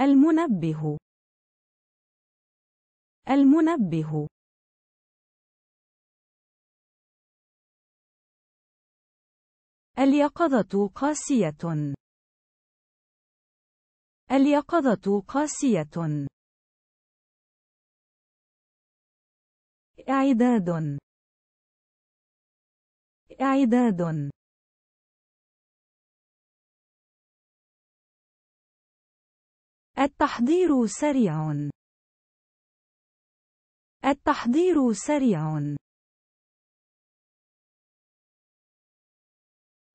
المنبه المنبه اليقظة قاسية اليقظة قاسية إعداد إعداد التحضير سريع التحضير سريع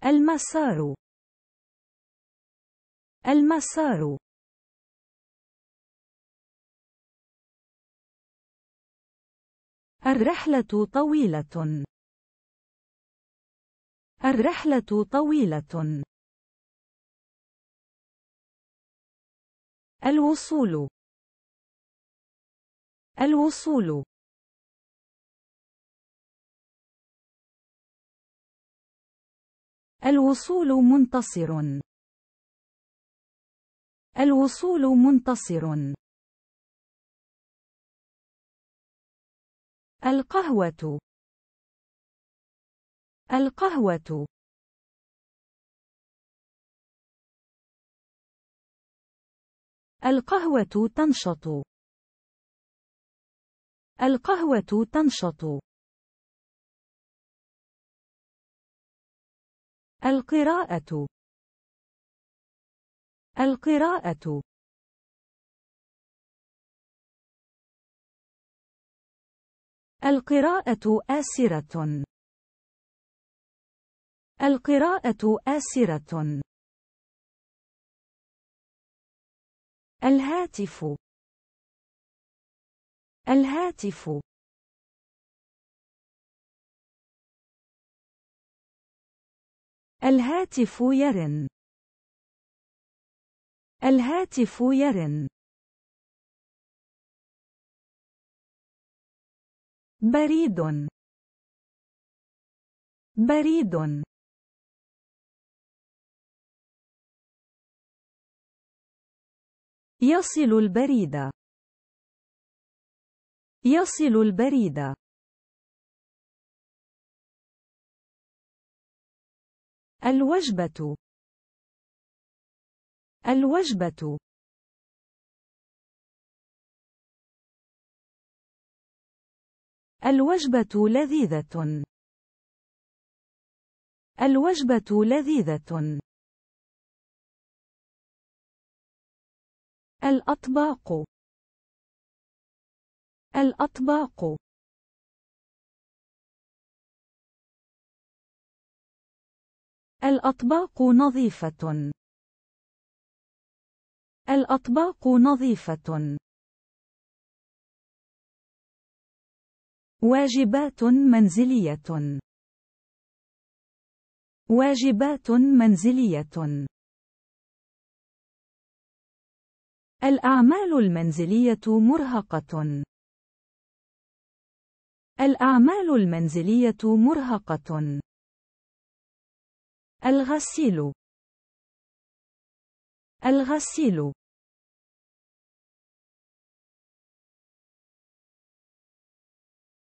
المسار المسار الرحلة طويلة الرحلة طويلة الوصول الوصول الوصول منتصر الوصول منتصر القهوة القهوة القهوة تنشط. القهوة تنشط. القراءة. القراءة. القراءة آسرة. القراءة آسرة. الهاتف الهاتف الهاتف يرن الهاتف يرن بريد بريد يصل البريد يصل البريد الوجبة الوجبة الوجبة لذيذة الوجبة لذيذة الأطباق الأطباق الأطباق نظيفة الأطباق نظيفة واجبات منزلية واجبات منزلية الأعمال المنزلية مرهقة. الأعمال المنزلية مرهقة. الغسيل. الغسيل.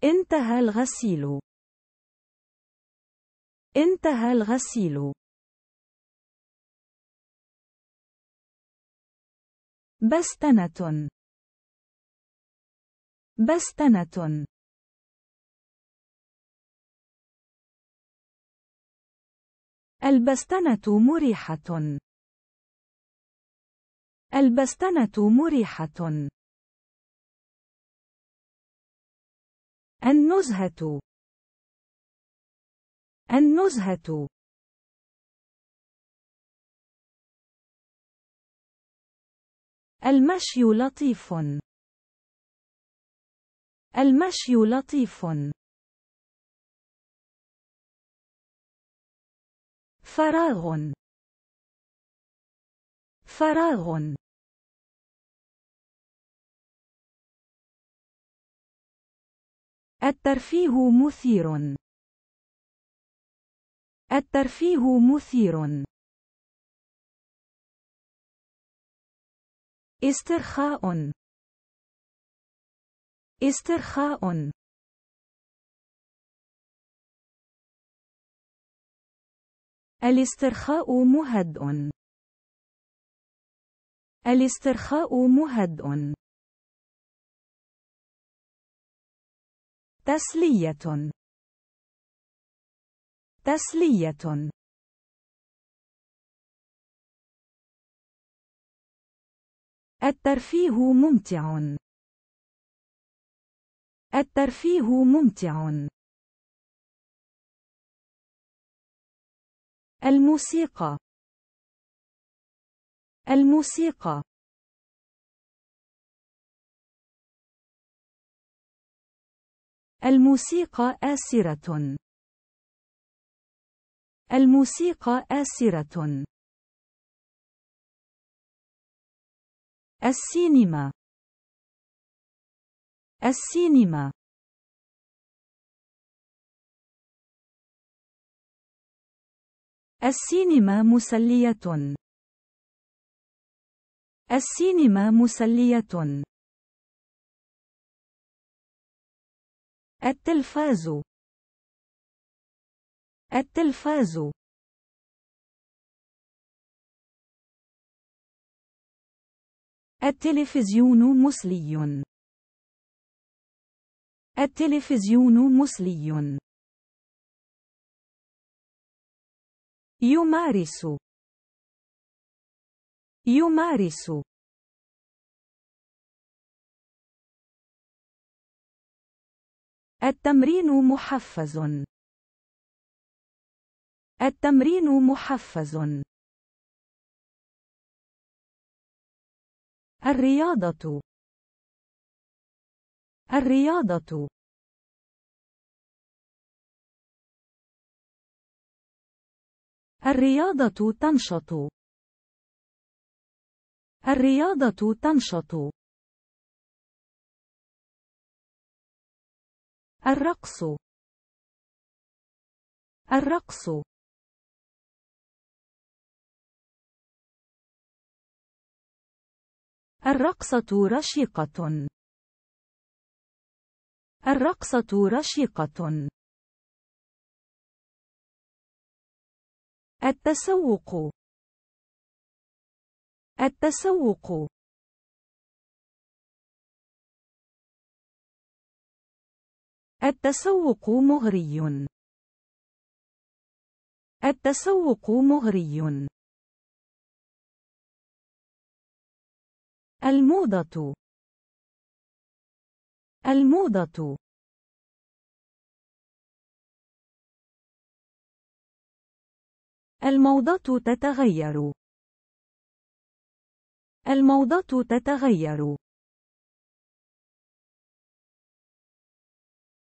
انتهى الغسيل. انتهى الغسيل. بستنة بستنة البستنة مريحة البستنة مريحة النزهة النزهة المشي لطيف المشي لطيف فراغ فراغ الترفيه مثير الترفيه مثير استرخاء استرخاء الاسترخاء مهدئ الاسترخاء مهدئ تسلية تسلية الترفيه ممتع الترفيه ممتع الموسيقى الموسيقى الموسيقى آسرة الموسيقى آسرة السينما السينما السينما مسلية السينما مسلية التلفاز التلفاز التلفزيون مسلي التلفزيون مسلي يمارس يمارس التمرين محفز التمرين محفز الرياضة الرياضة الرياضة تنشط الرياضة تنشط الرقص الرقص الرقصة رشيقة. الرقصة رشيقة. التسوق. التسوق. التسوق مغري. التسوق مغري. الموضة الموضة الموضة تتغير الموضة تتغير